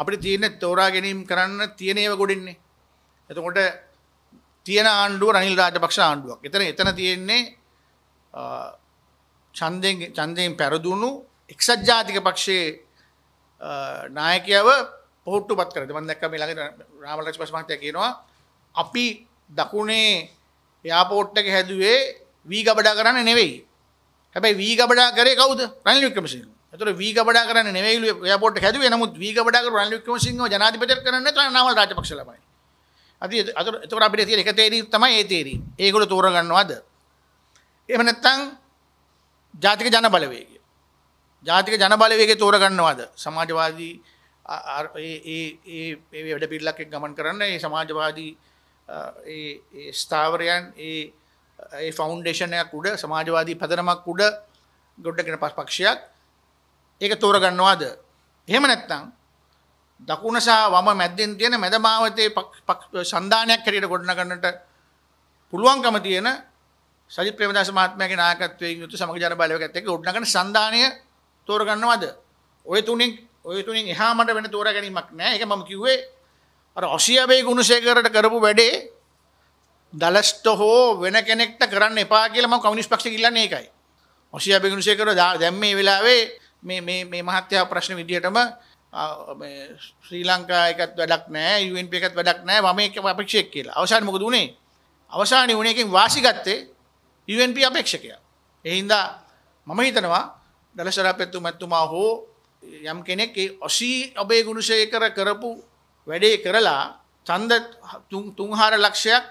අපිට තියෙන තෝරා ගැනීම කරන්න තියෙන ඒවා ගොඩින්නේ. එතකොට තියෙන ආණ්ඩුව රනිල් රාජපක්ෂ ආණ්ඩුවක්. එතන එතන තියෙන්නේ ඡන්දයෙන් ඡන්දයෙන් පෙරදුණු එක්සත් ජාතික පක්ෂයේ නායකයව පොහොට්ටුපත් කරද මම දැක්කා මේ ළඟ රාමලක්ෂ්මස් මහත්තයා කියනවා අපි දකුණේ එයාපෝට් එක හැදුවේ වී ගබඩා කරන්න නෙවෙයි. හැබැයි වී ගබඩා කරේ කවුද? රනිල් වික්‍රමසිංහ. එතකොට වී ගබඩා කරන්න නෙවෙයිලු එයාපෝට් එක හැදුවේ නමුත් වී ගබඩා කරපු රනිල් වික්‍රමසිංහව ජනාධිපතිට කරන්න නැතර නාමල් රාජපක්ෂ ළමයි. අද එතකොට අපිට තියෙන එක තේරි තමයි ඒ තේරි. ඒගොල්ලෝ තෝරගන්නවද? එහෙම නැත්නම් ජාතික ජන බලවේගය. ජාතික ජන බලවේගය තෝරගන්නවද? සමාජවාදී ඒ ඒ ඒ වැඩ පිළිලක් එක්ක ගමන් කරන්න ඒ සමාජවාදී ඒ ඒ ස්ථාවරයන් ඒ ඒ ෆවුන්ඩේෂන් එකක් උඩ සමාජවාදී පදනමක් උඩ ගොඩනගෙන පක්ෂයක් ඒක තෝරගන්නවාද එහෙම නැත්නම් දකුණ සහ වම මැද්දෙන් තියෙන මැද මාවතේ සන්ධානයක් හැටියට ගොඩනගන්නට පුළුවන්කම තියෙන සජිත් ප්‍රේමදාස මහත්මයාගේ නායකත්වයෙන් යුතු සමග ජන බලවේගයත් එක්ක ගොඩනගන සන්ධානය තෝරගන්නවද ඔය තුنين ඔය තුنين එහා මට වෙන තෝරා ගැනීමක් නැහැ ඒක මම කිව්වේ අර ඔසියාබේ ගුණසේකරට කරපු වැඩේ දලස්ට හෝ වෙන කෙනෙක්ට කරන්න එපා කියලා මම කමුනිස්ට් පක්ෂේ කිල්ලන්නේ ඒකයි ඔසියාබේ ගුණසේකර දැන් මේ වෙලාවේ මේ මේ මේ මහත්තයා ප්‍රශ්න විදිහටම ශ්‍රී ලංකා එකත් වැඩක් නෑ UNP එකත් වැඩක් නෑ මම ඒක අපේක්ෂකයෙක් කියලා. අවසානයේ මොකද උනේ? අවසානයේ උනේ එකෙන් වාසි ගත්තේ UNP අපේක්ෂකයා. ඒ හින්දා මම හිතනවා දලසරපැතුමැතුමා හෝ යම් කෙනෙක් ඒ ඔසී ඔබේ ගුණශය කර කරපු වැඩේ කරලා ඡන්ද තුන්හාර ලක්ෂයක්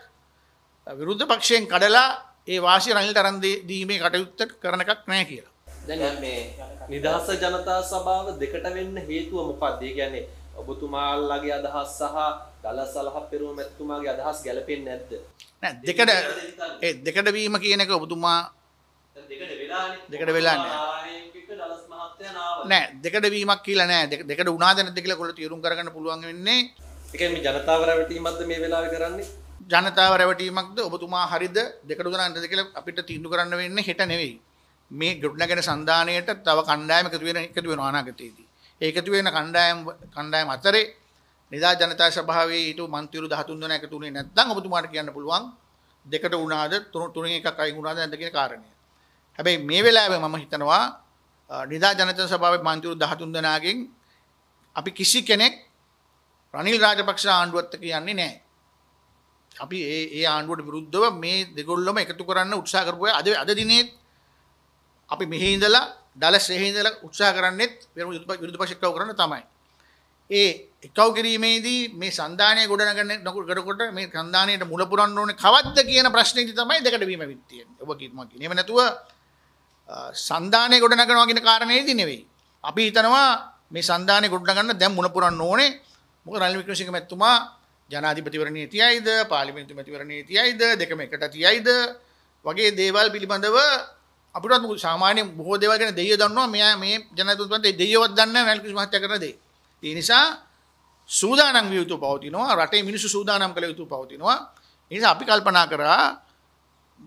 විරුද්ධ පක්ෂයෙන් කඩලා ඒ වාසිය රනිල්ට අරන් දීමේ කටයුත්ත කරන එකක් නෑ කියලා. දැන් මේ නිදහස ජනතා සභාව දෙකට වෙන්න හේතුව මොකක්ද? ඒ කියන්නේ ඔබතුමාලගේ අදහස් සහ දලසලහ පෙරෝ මැතිතුමාගේ අදහස් ගැලපෙන්නේ නැද්ද? නෑ දෙකට ඒ දෙකට වීම කියන එක ඔබතුමා දෙකට වෙලාන්නේ නෑ දෙකට වීමක් කියලා නෑ දෙකට උනාද නැද්ද කියලා කොල්ල තීරුම් කරගන්න පුළුවන් වෙන්නේ ඒ කියන්නේ ජනතාව රැවටීමක්ද මේ වෙලාවේ කරන්නේ ජනතාව රැවටීමක්ද ඔබතුමා හරිද දෙකට උනාද නැද්ද කියලා අපිට තීන්දුව කරන්න වෙන්නේ හෙට නෙවෙයි මේ ගොඩනගෙන සන්ධානයට තව කණ්ඩායම එකතු වෙන එකතු වෙනවා අනාගතයේදී. ඒ එකතු වෙන කණ්ඩායම් කණ්ඩායම් අතරේ නිදා ජනතා සභාවේ හිටු മന്ത്രിවරු 13 දෙනා එකතු වුණේ නැත්නම් ඔබතුමාට කියන්න පුළුවන් දෙකට වුණාද තුනෙන් එකක් අයින් වුණාද නැද්ද කියන කාරණය. හැබැයි මේ වෙලාවේ මම හිතනවා නිදා ජනතා සභාවේ മന്ത്രിවරු 13 දෙනාගෙන් අපි කිසි කෙනෙක් රනිල් රාජපක්ෂ ආණ්ඩුවත් කියන්නේ නැහැ. අපි ඒ ඒ ආණ්ඩුවට විරුද්ධව මේ දෙගොල්ලම එකතු කරන්න උත්සාහ කරපුවා අද අද දිනේ අපි මෙහි ඉඳලා ඩලස් එහි ඉඳලා උත්සාහ කරන්නේත් වෙන විරුද්ධ පක්ෂ එක්කව කරන්න තමයි. ඒ එක්කව කිරීමේදී මේ සංධානය ගොඩනගන්න ගොඩකොට මේ සංධානයට මුල පුරන්න ඕනේ කවද්ද කියන ප්‍රශ්නේදී තමයි දෙකට වීම වෙන්නේ තියෙන්නේ. ඔබ කිව්වා කියන්නේ. එහෙම නැතුව සංධානය ගොඩනගනවා කියන කාරණේදී නෙවෙයි. අපි හිතනවා මේ සංධානය ගොඩනගන්න දැන් මුල පුරන්න ඕනේ. මොකද රනිල් වික්‍රමසිංහ මැතිතුමා ජනාධිපතිවරණයේ තියයිද පාර්ලිමේන්තු මැතිවරණයේ තියයිද දෙකම එකට තියයිද වගේ දේවල් පිළිබඳව අපිටත් සාමාන්‍ය බොහෝ දේවල් ගැන දෙයියෝ දන්නවා මෙයා මේ ජනාධිපතිතුමන්ට දෙයියවත් දන්නේ නැහැ වැල්කිස් මහත්තයා කරන දේ. ඒ නිසා සූදානම් විය යුතු පවතිනවා රටේ මිනිස්සු සූදානම් කළ යුතු පවතිනවා. ඒ නිසා අපි කල්පනා කරා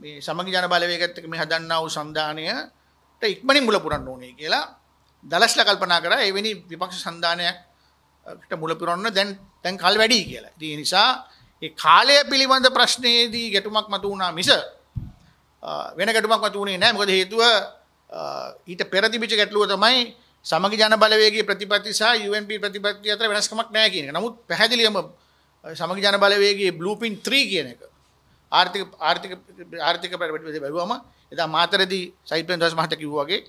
මේ සමගි ජන බලවේගයත් එක්ක මේ හදන්නා වූ සම්දානයට ඉක්මනින් මුල පුරන්න ඕනේ කියලා දලස්ලා කල්පනා කරා එවැනි විපක්ෂ සම්දානයක්ට මුල පුරන්න දැන් දැන් කල් වැඩි කියලා. ඒ නිසා ඒ කාලය පිළිබඳ ප්‍රශ්නයේදී ගැටුමක් මතු වුණා මිස වෙන ගැටුමක් ඇති වුණේ නැහැ. මොකද හේතුව ඊට පෙර තිබිච්ච ගැටලුව තමයි සමගි ජන බලවේගයේ ප්‍රතිපත්ති සහ UNP ප්‍රතිපත්ති අතර වෙනස්කමක් නැහැ කියන එක. නමුත් පැහැදිලිවම සමගි ජන බලවේගයේ බ්ලූප්‍රින්ට් 3 කියන එක ආර්ථික ආර්ථික ආර්ථික ප්‍රතිපත්ති බැලුවම එදා මාතරදී සයිප්‍රෙන් දවස් මහත්තයා කිව්වා වගේ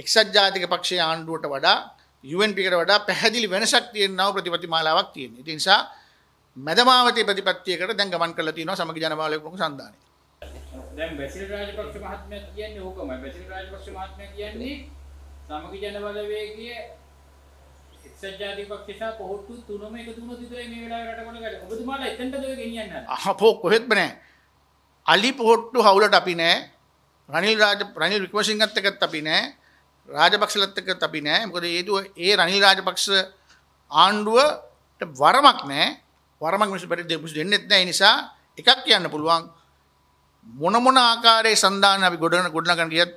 එක්සත් ජාතික පක්ෂයේ ආණ්ඩුවට වඩා UNP-කට වඩා පැහැදිලි වෙනසක් තියෙනව ප්‍රතිපත්ති මාලාවක් තියෙනවා. ඒ නිසා මැදමාවතේ ප්‍රතිපත්තියකට දැන් ගමන් කරලා තියෙනවා සමගි ජනමාලයේ ප්‍රමුඛ සම්දානය. දැන් බැසිල් රාජපක්ෂ මහත්මයා කියන්නේ ඕකමයි. බැසිල් රාජපක්ෂ මහත්මයා කියන්නේ සමගි ජන බලවේගයේ එක්සත් ජාතික පක්ෂය සහ පොහොට්ටු තුනම එකතු වුණොත් විතරයි මේ වෙලාවේ රට ගොඩ ගන්නේ. ඔබතුමාලා එතනට දෙව ගෙනියන්න. අහපෝ කොහෙත්ම නැහැ. අලි පොහොට්ටු හවුලට අපි නැහැ. රනිල් රාජ රනිල් වික්‍රමසිංහත් එක්කත් අපි නැහැ. රාජපක්ෂලත් එක්කත් අපි නැහැ. මොකද හේතුව ඒ රනිල් රාජපක්ෂ ආණ්ඩුවට වරමක් නැහැ. වරමක් මිනිස්සු පරිදි දෙන්නෙත් නැහැ. ඒ නිසා එකක් කියන්න පුළුවන්. මොනමොන ආකාරයේ සඳහන් අපි ගොඩන ගොඩනගන ගියත්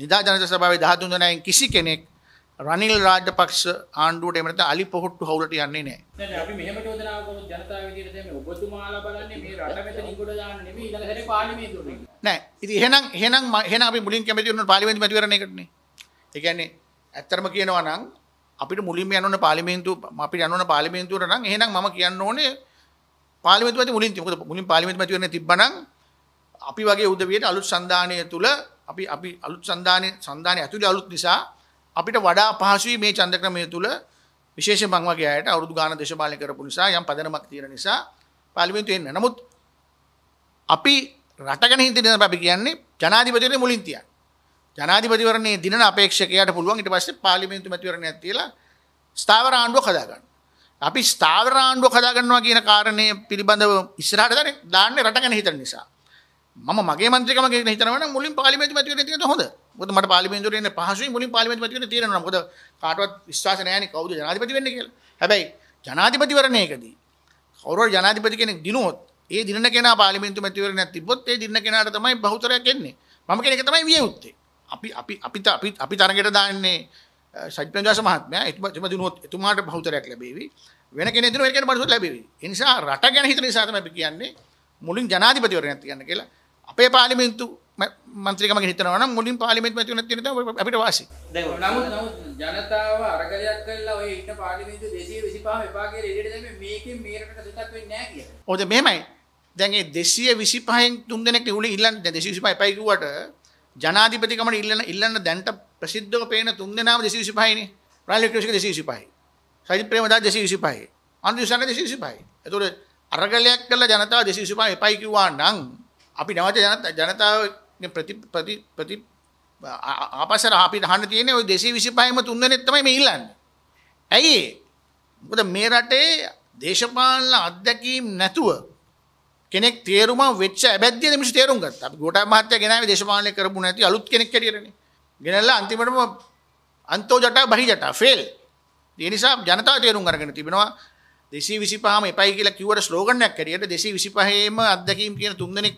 නිදා ජනත සභාවේ 13 දෙනායින් කිසි කෙනෙක් රනිල් රාජපක්ෂ ආණ්ඩුවට එහෙම නැත්නම් අලි පොහොට්ටු හවුලට යන්නේ නැහැ. දැන් අපි මෙහෙම චෝදනාවක් කරොත් ජනතාව විදිහට දැන් මේ ඔබතුමාලා බලන්නේ මේ රට මෙතන නිකුඩ දාන්න නෙමෙයි ඊළඟ හැරේ පාර්ලිමේන්තුවට. නෑ. ඉතින් එහෙනම් එහෙනම් එහෙනම් අපි මුලින් කැමති වුණා පාර්ලිමේන්තු මැතිවරණ එකටනේ. ඒ කියන්නේ ඇත්තටම කියනවා නම් අපිට මුලින්ම යන්න ඕන පාර්ලිමේන්තු අපිට යන්න ඕන පාර්ලිමේන්තුවට නම් එහෙනම් මම කියන්න ඕනේ පාර්ලිමේන්තු මැති මුලින් මොකද මුලින් පාර්ලිමේන්තු මැතිවරණ තිබ්බනම් අපි වගේ උදවියට අලුත් සන්ධානය තුළ අපි අපි අලුත් සන්ධානය සන්ධානය ඇතුළේ අලුත් නිසා අපිට වඩා පහසුයි මේ චන්ද්‍රක්‍රමය තුළ විශේෂයෙන් මං වගේ අයට අවුරුදු ගාන දේශපාලනය කරපු නිසා යම් පදනමක් තියෙන නිසා පාර්ලිමේන්තුවේ එන්න. නමුත් අපි රටගෙන හිටින්න අපි කියන්නේ ජනාධිපතිවරණය මුලින් තියන්න. ජනාධිපතිවරණයේ දිනන අපේක්ෂකයාට පුළුවන් ඊට පස්සේ පාර්ලිමේන්තු මැතිවරණයක් තියලා ස්ථාවර ආණ්ඩුවක් හදාගන්න. අපි ස්ථාවර ආණ්ඩුවක් හදාගන්නවා කියන කාරණය පිළිබඳව ඉස්සරහට දාන්නේ රටගෙන හිතන නිසා. මම මගේ මන්ත්‍රිකම කියන හිතනවනම් මුලින් පාර්ලිමේන්තු මැතිවරණය තියෙන හොඳ. මොකද මට පාර්ලිමේන්තුවට එන්න පහසුයි මුලින් පාර්ලිමේන්තු මැතිවරණය තියෙනවා. මොකද කාටවත් විශ්වාස නැහැ නේ කවුද ජනාධිපති වෙන්නේ කියලා. හැබැයි ජනාධිපතිවරණයකදී කවුරු හරි ජනාධිපති කෙනෙක් දිනුවොත් ඒ දිනන කෙනා පාර්ලිමේන්තු මැතිවරණයක් තිබ්බොත් ඒ දිනන කෙනාට තමයි බහුතරයක් එන්නේ. මම කියන එක තමයි විය යුත්තේ. අපි අපි අපිට අපි අපි තරඟයට දාන්නේ සජ්ජන්දාස මහත්මයා එතුමා දිනුවොත් එතුමාට බහුතරයක් ලැබෙවි. වෙන කෙනෙක් දිනුවොත් ඒ කෙනාට බහුතරයක් ලැබෙවි. ඒ නිසා රට ගැන හිතන නිසා තමයි අපි කියන්නේ මුලින් ජනාධිපතිවරණයක් තියන්න කියලා. අපේ පාලිමින්තු මන්ත්‍රිකම හිතනවා නම් මුලින් පාර්ලිමේන්තු මැති වෙන තියෙන තැන අපිට වාසි. දැන් නමුත් ජනතාව අරගලයක් කළා ඔය ඉන්න පාර්ලිමේන්තු 225 එපා කියලා එළියට දැම්මේ මේකෙන් මීරකට සුතක් වෙන්නේ නැහැ කියලා. ඔව් මෙහෙමයි. දැන් ඒ 225න් තුන් දෙනෙක් ඉහුලේ ඉල්ලන්නේ දැන් 225 එපයි කිව්වට ජනාධිපතිකමට ඉල්ලන ඉල්ලන දැන්ට ප්‍රසිද්ධව පේන තුන් දෙනාම 225යිනේ. රාජ්‍ය ක්‍රේෂක 225යි. සජිත් ප්‍රේමදාස 225යි. අනුදිසංග 225යි. ඒතකොට අරගලයක් කළා ජනතාව 225 එපයි කිව්වා නම් අපි නැවත ජනතාව ප්‍රති ප්‍රති ප්‍රති ආපසර අපි අහන්න තියෙන්නේ ওই 225ම තුන්වෙනෙක් තමයි මේ ඉල්ලන්නේ. ඇයි ඒ? මොකද මේ රටේ දේශපාලන අත්දැකීම් නැතුව කෙනෙක් තේරුම වෙච්ච අබැද්දිය මිනිස්සු තේරුම් ගත්තා. අපි ගෝඨා මහත්තයා ගෙනාවේ දේශපාලනය කරපු නැති අලුත් කෙනෙක් හැටියටනේ. ගෙනල්ලා අන්තිමටම අන්තෝ ජටා බහි ජටා ෆේල්. ඒ නිසා ජනතාව තේරුම් අරගෙන තිබෙනවා 225ම එපයි කියලා කිව්වට ස්ලෝගන්යක් හැටියට 225ේම අත්දැකීම් කියන තුන්දෙනෙක්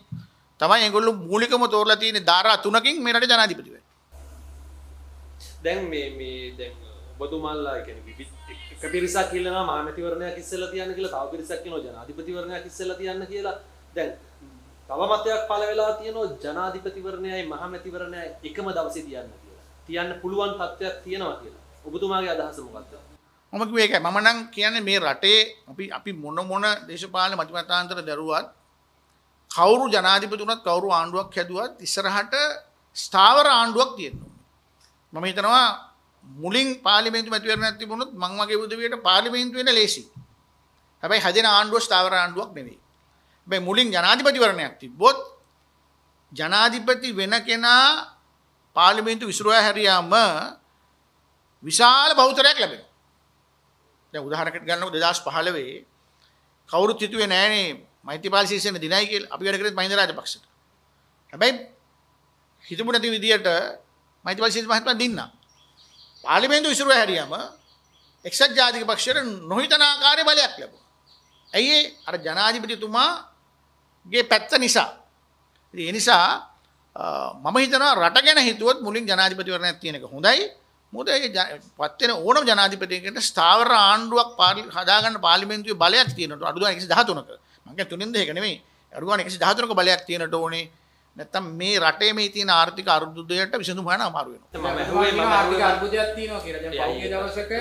තමයි ඒගොල්ලු මූලිකම තෝරලා තියෙන ධාරා තුනකින් මේ රටේ ජනාධිපති වෙන්න. දැන් මේ මේ දැන් ඔබතුමාලා කියන්නේ විවිධ එක පිරිසක් කියනවා මහමැතිවරණයක් ඉස්සෙල්ලා තියන්න කියලා තව පිරිසක් කියනවා ජනාධිපතිවරණයක් ඉස්සෙල්ලා තියන්න කියලා. දැන් තව මතයක් පළ වෙලා තියෙනවා ජනාධිපතිවරණයයි මහමැතිවරණයයි එකම දවසේ තියන්න කියලා. තියන්න පුළුවන් තත්ත්වයක් තියෙනවා කියලා. ඔබතුමාගේ අදහස මොකක්ද? මම කිව්වේ ඒකයි. මම නම් කියන්නේ මේ රටේ අපි අපි මොන මොන දේශපාලන මතිමතාන්තර දරුවත් කවුරු ජනාධිපතුනත් කවරු ආණ්ඩුවක් හැදුවත් ඉස්සරහට ස්ථාවර ආණ්ඩුවක් තියෙනවා. මම හිතනවා මුලින් පාලිමේන්තු මැතිවරණයක් තිබුණොත් මං වගේ උදවියට පාර්ලිමේන්තු වෙන ලේසි. හැබැයි හැදෙන ආණ්ඩුව ස්ථාවර ආණ්ඩුවක් නෙවෙයි. හැබැයි මුලින් ජනාධිපතිවරණයක් තිබ්බොත් ජනාධිපති වෙන කෙනා පාර්ලිමේන්තු විසිරුවා හැරියාම විශාල බහුතරයක් ලැබෙනවා. දැන් උදාහරණයක් ගන්නකො 2015 කවුරුත් හිතුවේ නෑනේ මෛත්‍රීපාල ශිෂ්‍යන දිනයි කියලා අපි වැඩ කරේ මහින්ද රාජපක්ෂට. හැබැයි හිතමු නැති විදියට මෛත්‍රීපාල ශිෂ්‍ය මහත්මයා දින්නා. පාර්ලිමේන්තුව ඉසුරුව හැරියම එක්සත් ජාතික පක්ෂයට නොහිතන ආකාරයේ බලයක් ලැබුණා. ඇයි අර ජනාධිපතිතුමාගේ පැත්ත නිසා. ඉතින් ඒ නිසා මම හිතනවා රට ගැන හිතුවොත් මුලින් ජනාධිපතිවරණයක් තියෙන එක හොඳයි. මොකද ඒ පත් වෙන ඕනම ජනාධිපතියකට ස්ථාවර ආණ්ඩුවක් හදාගන්න පාර්ලිමේන්තුවේ බලයක් තියෙනවා. අඩු ගානේ 113ක. මගේ තුනින්ද ඒක නෙමෙයි අඩුගාන 113ක බලයක් තියෙනට ඕනේ නැත්තම් මේ රටේ මේ තියෙන ආර්ථික අර්බුදයට විසඳුම් හොයන්න අමාරු වෙනවා මම ආර්ථික අර්බුදයක් තියෙනවා කියලා දැන් පහුගිය දවසක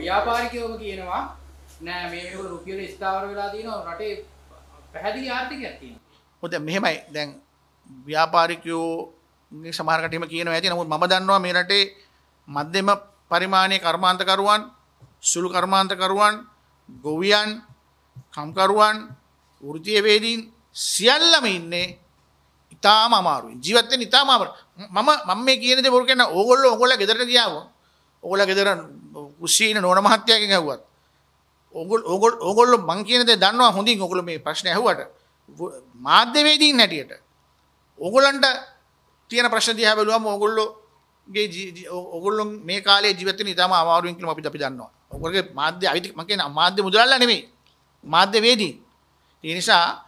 ව්‍යාපාරිකයෝම කියනවා නෑ මේ වෙනකොට රුපියල ස්ථාවර වෙලා තියෙනවා රටේ පැහැදිලි ආර්ථිකයක් තියෙනවා ඔය දැන් මෙහෙමයි දැන් ව්‍යාපාරිකයෝ සමහර කටීම කියනවා ඇති නමුත් මම දන්නවා මේ රටේ මධ්‍යම පරිමාණයේ කර්මාන්තකරුවන් සුළු කර්මාන්තකරුවන් ගොවියන් කම්කරුවන් වෘතියවේදීන් සියල්ලම ඉන්නේ ඉතාම අමාරුවෙන් ජීවත්තෙන් ඉතාම අමාරු මම මම මේ කියන දේ බොරු කියන ඕගොල්ලෝ ඕගොල්ලෝ ගෙදරට ගියාම ඕගොල්ලෝ ගෙදර කුසීන නෝන මහත්තයාගෙන් ඇහුවත් ඕගොල්ලෝ ඕගොල්ලෝ ඕගොල්ලෝ මං කියන දේ දන්නවා හොඳින් ඕගොල්ලෝ මේ ප්‍රශ්නේ ඇහුවට මාධ්‍යවේදීන් හැටියට ඕගොල්ලන්ට තියෙන ප්‍රශ්න දිහා බැලුවම ඕගොල්ලෝගේ ඕගොල්ලෝ මේ කාලේ ජීවිතේ ඉතාම අමාරුවෙන් කියලා අපි අපි දන්නවා. ඕගොල්ලෝගේ මාධ්‍ය අයිති මම කියන මාධ්‍ය මුදලල්ලා නෙමෙයි. මාධ්‍යවේදී. ඒ නිසා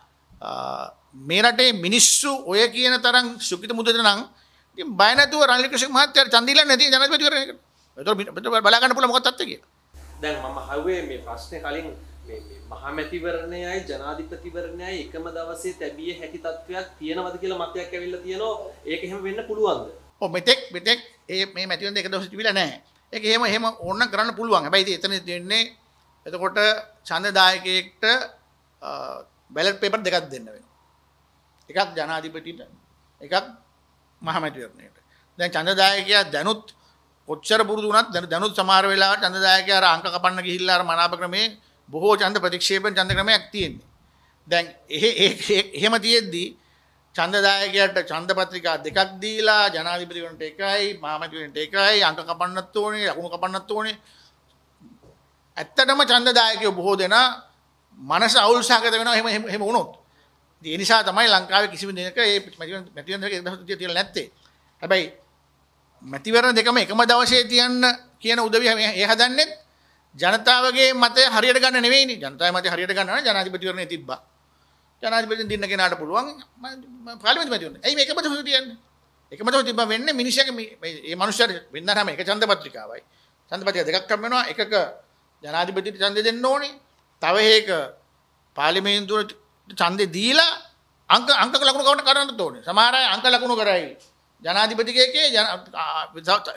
මේ රටේ මිනිස්සු ඔය කියන තරම් සුඛිත මුදිත නම් ඉතින් බය නැතුව රනිල් ක්‍රිෂික මහත්තයා තන්දිලා නැති ජනාධිපති කරන එක. ඒතර බලා ගන්න පුළුවන් මොකක්ද තත්ත්වය කියලා. දැන් මම හවුවේ මේ ප්‍රශ්නේ කලින් මේ මේ මහමැතිවරණයයි ජනාධිපතිවරණයයි එකම දවසේ තැබිය හැකි තත්ත්වයක් තියෙනවද කියලා මතයක් ඇවිල්ලා තියෙනවා. ඒක එහෙම වෙන්න පුළුවන්ද? ඔව් මෙතෙක් මෙතෙක් ඒ මේ මැතිවරණ එක දවසේ තිබිලා නැහැ. ඒක එහෙම එහෙම ඕන කරන්න පුළුවන්. හැබැයි ඉතින් එතන දෙන්නේ එතකොට චන්දදායකයෙක්ට බැලට් පේපර් දෙකක් දෙන්න වෙන. එකක් ජනාධිපතිට එකක් මහමැතිවරණයට. දැන් චන්දදායකයා දැනුත් කොච්චර පුරුදු වුණත් දැන් දැනුත් සමහර වෙලාවට චන්දදායකයා අර අංක කපන්න ගිහිල්ලා අර මනාප ක්‍රමේ බොහෝ ඡන්ද ප්‍රතික්ෂේපන ඡන්ද ක්‍රමයක් තියෙන්නේ. දැන් එහෙම තියෙද්දී ඡන්දදායකයාට ඡන්ද පත්‍රිකා දෙකක් දීලා ජනාධිපතිවරණයට එකයි මහමැතිවරණයට එකයි අංක කපන්නත් ඕනේ ලකුණු කපන්නත් ඕනේ ඇත්තටම ඡන්දදායකයෝ බොහෝ දෙනා මනස අවුල් සහගත වෙනවා එහෙම එහෙම වුණොත්. ඒ නිසා තමයි ලංකාවේ කිසිම දිනක මේ මැතිවරණ දෙක 2030 තියලා නැත්තේ. හැබැයි මැතිවරණ දෙකම එකම දවසේ තියන්න කියන උදවිය මේ හදන්නේ ජනතාවගේ මතය හරියට ගන්න නෙවෙයිනේ. ජනතාවේ මතය හරියට ගන්න නම් ජනාධිපතිවරණේ තිබ්බා. ජනාධිපතිවරණ දින්න කෙනාට පුළුවන් පාර්ලිමේන්තු මැතිවරණ. එයි මේකම දවසේ තියන්නේ. එකම දවසේ තිබ්බා වෙන්නේ මිනිස්සුගේ මේ මේ මනුස්සයර වෙන්න හැම එක ඡන්ද පත්‍රිකාවයි. ඡන්ද පත්‍රිකා දෙකක් කම් වෙනවා. එකක ජනාධිපතිට ඡන්දය දෙන්න ඕනේ. තව හේක පාර්ලිමේන්තුවට ඡන්දේ දීලා අංක අංක ලකුණු ගන්න කරන්න ඕනේ. සමහර අය අංක ලකුණු කරයි. ජනාධිපතිකේකේ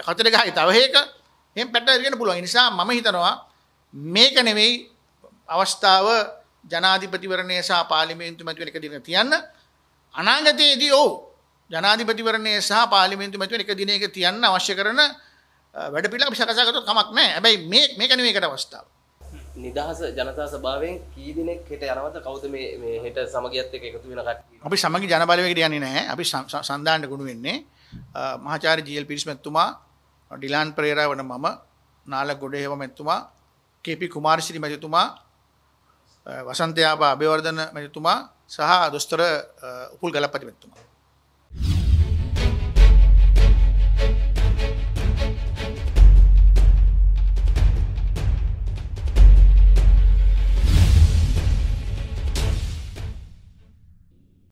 හතර ගහයි තව හේක එහෙම පැටලගෙන පුළුවන්. ඒ නිසා මම හිතනවා මේක නෙවෙයි අවස්ථාව ජනාධිපතිවරණය සහ පාර්ලිමේන්තු මැතිවරණ එක දිනක තියන්න. අනාගතයේදී ඔව් ජනාධිපතිවරණය සහ පාර්ලිමේන්තු මැතිවරණ එක දිනයක තියන්න අවශ්‍ය කරන වැඩ පිළිවෙලක් අපි සකසා ගත්තොත් කමක් නැහැ. හැබැයි මේ මේක නෙමෙයි ඒකට අවස්ථාව. නිදහස ජනතා සභාවෙන් කී දිනෙක හෙට යනවද කවුද මේ මේ හෙට සමගියත් එක්ක එකතු වෙන කට්ටිය? අපි සමගි ජනබලවේගයට යන්නේ නැහැ. අපි සම්දාන්න ගුණ වෙන්නේ මහාචාර්ය ජීඑල් පිරිස් මැතිතුමා, ඩිලාන් පෙරේරා වන මම, නාල ගොඩේව මැතිතුමා, කේපී කුමාරසිරි මැතිතුමා, වසන්ත යාබා අබේවර්ධන මැතිතුමා සහ දොස්තර උපුල් ගලපති මැතිතුමා